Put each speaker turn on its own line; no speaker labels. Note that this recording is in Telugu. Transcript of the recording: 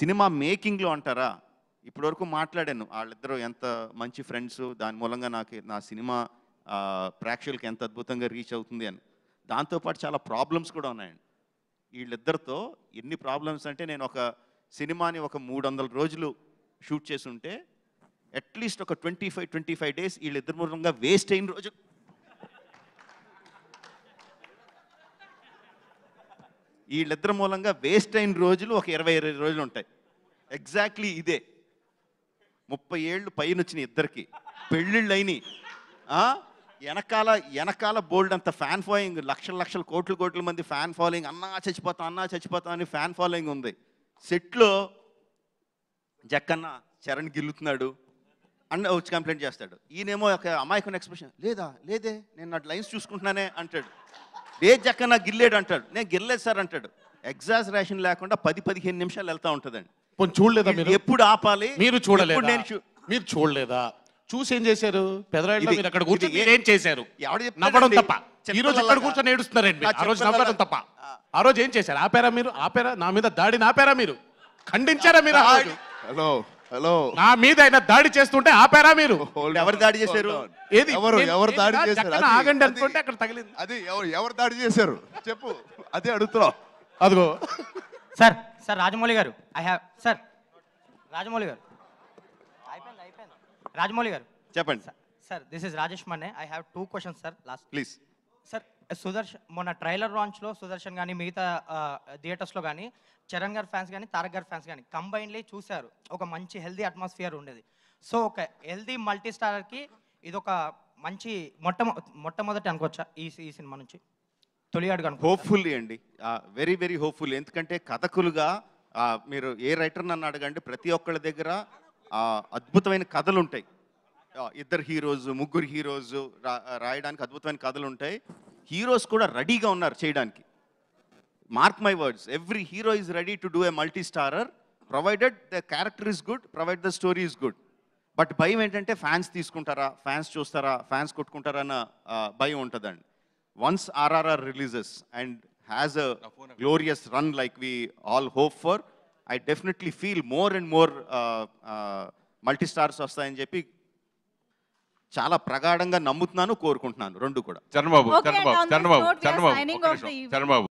సినిమా మేకింగ్లో అంటారా ఇప్పటివరకు మాట్లాడాను వాళ్ళిద్దరూ ఎంత మంచి ఫ్రెండ్స్ దాని మూలంగా నాకు నా సినిమా ప్రేక్షకులకి ఎంత అద్భుతంగా రీచ్ అవుతుంది అని దాంతోపాటు చాలా ప్రాబ్లమ్స్ కూడా ఉన్నాయండి వీళ్ళిద్దరితో ఎన్ని ప్రాబ్లమ్స్ అంటే నేను ఒక సినిమాని ఒక మూడు వందల రోజులు షూట్ చేసి ఉంటే అట్లీస్ట్ ఒక twenty five twenty five days వీళ్ళిద్దరి మూలంగా వేస్ట్ అయిన రోజు వీళ్ళిద్దరి మూలంగా వేస్ట్ అయిన రోజులు ఒక ఇరవై ఇరవై రోజులు ఉంటాయి ఎగ్జాక్ట్లీ ఇదే ముప్పై ఏళ్ళు పైన వచ్చిన ఇద్దరికి పెళ్ళిళ్ళు అయినాయి వెనకాల వెనకాల బోల్డ్ అంత ఫ్యాన్ ఫాలోయింగ్ లక్షల లక్షల కోట్ల కోట్ల మంది ఫ్యాన్ ఫాలోయింగ్ అన్నా చచ్చిపోతా అన్నా చచ్చిపోతా అని ఫ్యాన్ ఫాలోయింగ్ ఉంది సెట్లో జక్కన్న చరణ్ గిల్లుతున్నాడు అన్న వచ్చి కంప్లైంట్ చేస్తాడు ఈయనేమో ఒక అమాయకుని ఎక్స్ప్రెషన్ లేదా లేదే నేను నా లైన్స్ చూసుకుంటున్నానే అంటాడు ఏ జక్క నా గిల్లేడు అంటాడు నేను గిల్లేదు సార్ అంటాడు ఎగ్జాస్ రేషన్ లేకుండా పది పదిహేను నిమిషాలు వెళ్తా
ఉంటుందండి కొంచెం చూడలేదా మీరు ఎప్పుడు ఆపాలి మీరు చూడలేదు నేను మీరు చూడలేదా చూసి ఏం చేశారు పెదరాయిలో మీరు అక్కడ కూర్చొని ఏం చేశారు నవ్వడం తప్ప ఈ రోజు అక్కడ కూర్చొని ఏడుస్తున్నారండి ఆ రోజు నవ్వడం తప్ప ఆ రోజు ఏం చేశారు ఆపారా మీరు ఆపారా నా మీద దాడిని ఆపారా మీరు ఖండించారా మీరు హలో హలో నా మీద ఆయన దాడి చేస్తుంటే ఆపారా మీరు oh, ఎవరు దాడి చేశారు ఏది ఎవరు ఎవరు దాడి చేశారు ఆగండి అనుకుంటే అక్కడ తగిలింది అది
ఎవరు ఎవరు దాడి చేశారు చెప్పు అదే అడుగుతున్నావు అదిగో సార్ సార్ రాజమౌళి గారు ఐ హ్యావ్ సార్ రాజమౌళి గారు అయిపోయింది అయిపోయింది రాజమౌళి గారు చెప్పండి sir sir this is Rajesh Manne I have two questions sir last please sir Sudarshan మొన్న ట్రైలర్ లాంచ్లో సుదర్శన్ కానీ మిగతా థియేటర్స్లో కానీ చరణ్ గారి ఫ్యాన్స్ కానీ తారక్ గారి ఫ్యాన్స్ కానీ కంబైన్లీ చూశారు ఒక మంచి హెల్దీ అట్మాస్ఫియర్ ఉండేది సో ఒక హెల్దీ మల్టీ స్టారర్కి ఒక మంచి మొట్ట మొట్టమొదటి అనుకోవచ్చా ఈ ఈ సినిమా నుంచి
తొలి అడుగు హోప్ఫుల్లీ అండి వెరీ వెరీ హోప్ఫుల్లీ ఎందుకంటే కథకులుగా మీరు ఏ రైటర్ నన్ను అడగండి ప్రతి ఒక్కళ్ళ దగ్గర అద్భుతమైన కథలు ఉంటాయి ఇద్దరు హీరోజు ముగ్గురు హీరోజు రాయడానికి అద్భుతమైన కథలు ఉంటాయి హీరోస్ కూడా రెడీగా ఉన్నారు చేయడానికి mark my words every hero is ready to do a multi starrer provided the character is good provide the story is good but భయం ఏంటంటే ఫ్యాన్స్ తీసుకుంటారా ఫ్యాన్స్ చూస్తారా ఫ్యాన్స్ కొట్టుకుంటారా అన్న భయం ఉంటుందండి once RRR releases and has a glorious run like we all hope for I definitely feel more and more multi stars వస్తాయని చెప్పి చాలా ప్రగాఢంగా నమ్ముతున్నాను కోరుకుంటున్నాను రెండు కూడా చంద్రబాబు చంద్రబాబు చంద్రబాబు చంద్రబాబు చంద్రబాబు